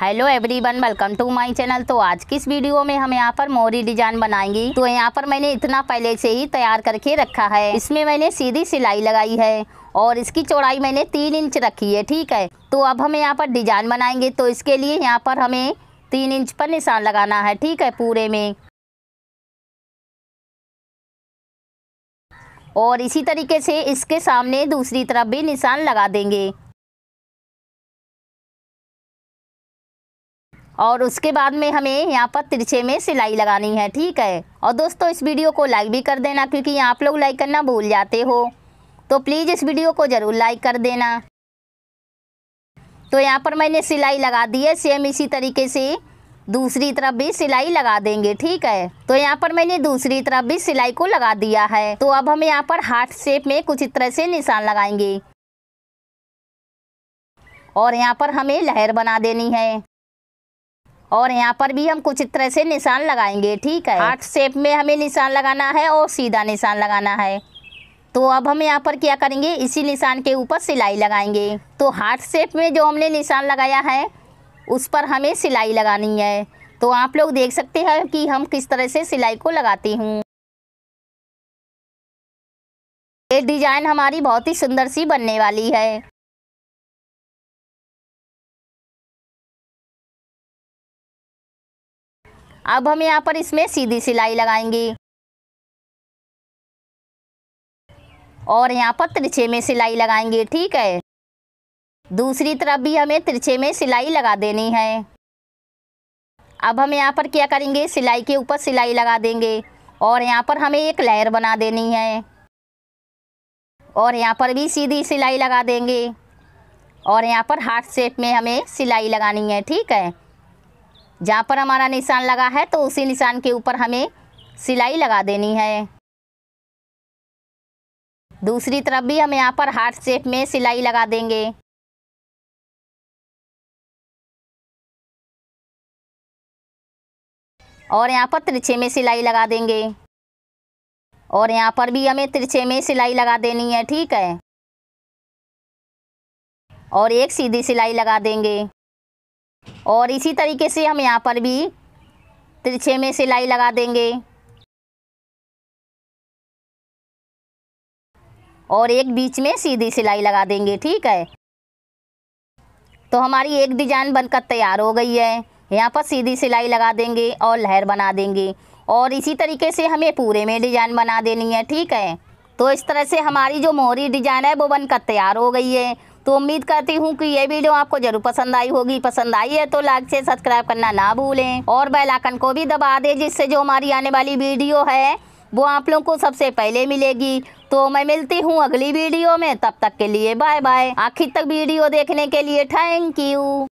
hello everyone welcome to my channel तो आज की इस वीडियो में हम यहाँ पर मोरी डिजाइन बनाएंगे तो यहाँ पर मैंने इतना पहले से ही तैयार करके रखा है इसमें मैंने सीधी सिलाई लगाई है और इसकी चौड़ाई मैंने तीन इंच रखी है ठीक है तो अब हम यहाँ पर डिजाइन बनाएंगे तो इसके लिए यहाँ पर हमें तीन इंच पर निशान लगाना है ठीक है पूरे में और इसी तरीके से इसके सामने दूसरी तरफ भी निशान लगा देंगे और उसके बाद में हमें यहाँ पर तिरछे में सिलाई लगानी है ठीक है और दोस्तों इस वीडियो को लाइक भी कर देना क्योंकि आप लोग लाइक करना भूल जाते हो तो प्लीज़ इस वीडियो को ज़रूर लाइक कर देना तो यहाँ पर मैंने सिलाई लगा दी है सेम इसी तरीके से दूसरी तरफ भी सिलाई लगा देंगे ठीक है तो यहाँ पर मैंने दूसरी तरफ भी सिलाई को लगा दिया है तो अब हम यहाँ पर हार्ट शेप में कुछ इस तरह से निशान लगाएंगे और यहाँ पर हमें लहर बना देनी है और यहाँ पर भी हम कुछ तरह से निशान लगाएंगे ठीक है हार्ट शेप में हमें निशान लगाना है और सीधा निशान लगाना है तो अब हम यहाँ पर क्या करेंगे इसी निशान के ऊपर सिलाई लगाएंगे तो हार्ट शेप में जो हमने निशान लगाया है उस पर हमें सिलाई लगानी है तो आप लोग देख सकते हैं कि हम किस तरह से सिलाई को लगाती हूँ ये डिज़ाइन हमारी बहुत ही सुंदर सी बनने वाली है अब हम यहाँ पर इसमें सीधी सिलाई लगाएंगे और यहाँ पर तिरछे में सिलाई लगाएंगे ठीक है दूसरी तरफ भी हमें तिरछे में सिलाई लगा देनी है अब हम यहाँ पर क्या करेंगे सिलाई के ऊपर सिलाई लगा देंगे और यहाँ पर हमें एक लहर बना देनी है और यहाँ पर भी सीधी सिलाई लगा देंगे और यहाँ पर हार्ट शेप में हमें सिलाई लगानी है ठीक है जहाँ पर हमारा निशान लगा है तो उसी निशान के ऊपर हमें सिलाई लगा देनी है दूसरी तरफ भी हम यहाँ पर हार्ट शेप में सिलाई लगा देंगे और यहाँ पर तिरछे में सिलाई लगा देंगे और यहाँ पर भी हमें तिरछे में सिलाई लगा देनी है ठीक है और एक सीधी सिलाई लगा देंगे और इसी तरीके से हम यहाँ पर भी तिरछे में सिलाई लगा देंगे और एक बीच में सीधी सिलाई लगा देंगे ठीक है तो हमारी एक डिजाइन बनकर तैयार हो गई है यहाँ पर सीधी सिलाई लगा देंगे और लहर बना देंगे और इसी तरीके से हमें पूरे में डिजाइन बना देनी है ठीक है तो इस तरह से हमारी जो मोहरी डिजाइन है वो बनकर तैयार हो गई है तो उम्मीद करती हूँ कि ये वीडियो आपको जरूर पसंद आई होगी पसंद आई है तो लाइक से सब्सक्राइब करना ना भूलें और बेल आइकन को भी दबा दें जिससे जो हमारी आने वाली वीडियो है वो आप लोगों को सबसे पहले मिलेगी तो मैं मिलती हूँ अगली वीडियो में तब तक के लिए बाय बाय आखिर तक वीडियो देखने के लिए थैंक यू